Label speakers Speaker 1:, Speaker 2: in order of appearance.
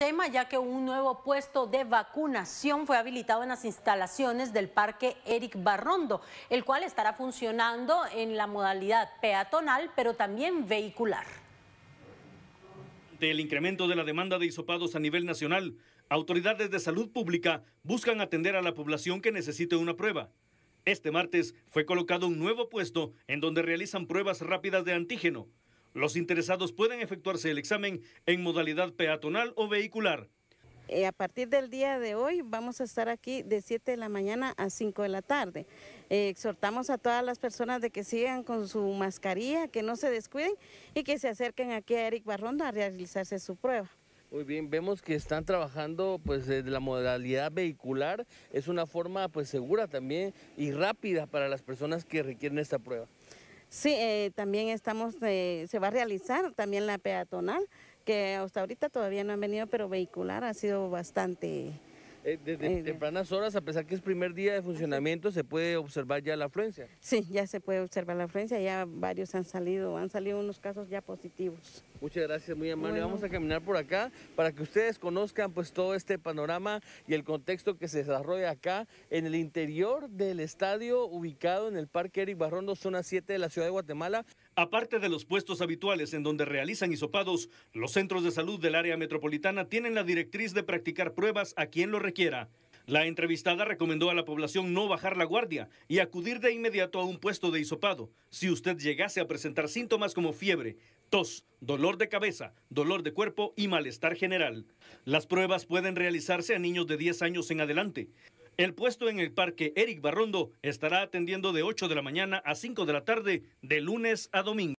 Speaker 1: tema ya que un nuevo puesto de vacunación fue habilitado en las instalaciones del Parque Eric Barrondo, el cual estará funcionando en la modalidad peatonal, pero también vehicular.
Speaker 2: Del incremento de la demanda de hisopados a nivel nacional, autoridades de salud pública buscan atender a la población que necesite una prueba. Este martes fue colocado un nuevo puesto en donde realizan pruebas rápidas de antígeno, los interesados pueden efectuarse el examen en modalidad peatonal o
Speaker 3: vehicular. Eh, a partir del día de hoy vamos a estar aquí de 7 de la mañana a 5 de la tarde. Eh, exhortamos a todas las personas de que sigan con su mascarilla, que no se descuiden y que se acerquen aquí a Eric Barrondo a realizarse su prueba.
Speaker 4: Muy bien, vemos que están trabajando pues eh, de la modalidad vehicular, es una forma pues segura también y rápida para las personas que requieren esta prueba.
Speaker 3: Sí, eh, también estamos, eh, se va a realizar también la peatonal, que hasta ahorita todavía no han venido, pero vehicular ha sido bastante...
Speaker 4: Eh, desde tempranas horas, a pesar que es primer día de funcionamiento, se puede observar ya la afluencia.
Speaker 3: Sí, ya se puede observar la afluencia, ya varios han salido, han salido unos casos ya positivos.
Speaker 4: Muchas gracias, muy amable. Vamos a caminar por acá para que ustedes conozcan pues todo este panorama y el contexto que se desarrolla acá en el interior del estadio ubicado en el Parque Eric Barrondo, zona 7 de la ciudad de Guatemala. Aparte
Speaker 2: de los puestos habituales en donde realizan hisopados, los centros de salud del área metropolitana tienen la directriz de practicar pruebas a quien lo requiere quiera. La entrevistada recomendó a la población no bajar la guardia y acudir de inmediato a un puesto de hisopado si usted llegase a presentar síntomas como fiebre, tos, dolor de cabeza, dolor de cuerpo y malestar general. Las pruebas pueden realizarse a niños de 10 años en adelante. El puesto en el parque Eric Barrondo estará atendiendo de 8 de la mañana a 5 de la tarde de lunes a domingo.